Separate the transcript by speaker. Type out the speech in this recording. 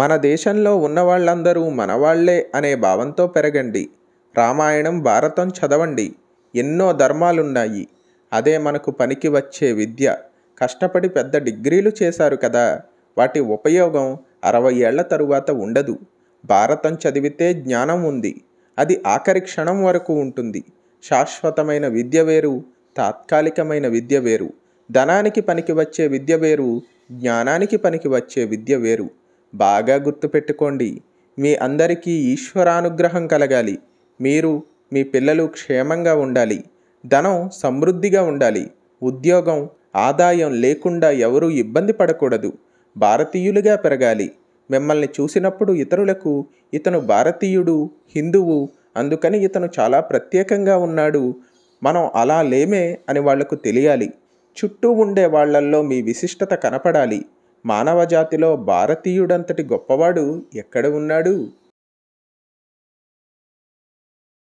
Speaker 1: మన దేశంలో ఉన్న వాళ్ళందరూ మనవాళ్లే అనే భావంతో పెరగండి రామాయణం భారతం చదవండి ఎన్నో ధర్మాలున్నాయి అదే మనకు పనికి వచ్చే విద్య కష్టపడి పెద్ద డిగ్రీలు చేశారు కదా వాటి ఉపయోగం అరవై ఏళ్ల తరువాత ఉండదు భారతం చదివితే జ్ఞానం ఉంది అది ఆఖరి క్షణం వరకు ఉంటుంది శాశ్వతమైన విద్య వేరు తాత్కాలికమైన విద్య వేరు ధనానికి పనికి వచ్చే విద్య వేరు జ్ఞానానికి పనికి వచ్చే విద్య వేరు బాగా గుర్తుపెట్టుకోండి మీ అందరికీ ఈశ్వరానుగ్రహం కలగాలి మీరు మీ పిల్లలు క్షేమంగా ఉండాలి ధనం సమృద్ధిగా ఉండాలి ఉద్యోగం ఆదాయం లేకుండా ఎవరూ ఇబ్బంది పడకూడదు భారతీయులుగా పెరగాలి మిమ్మల్ని చూసినప్పుడు ఇతరులకు ఇతను భారతీయుడు హిందువు అందుకని ఇతను చాలా ప్రత్యేకంగా ఉన్నాడు మనం అలా లేమే అని వాళ్లకు తెలియాలి చుట్టూ ఉండే వాళ్లల్లో మీ విశిష్టత కనపడాలి మానవజాతిలో భారతీయుడంతటి గొప్పవాడు ఎక్కడ ఉన్నాడు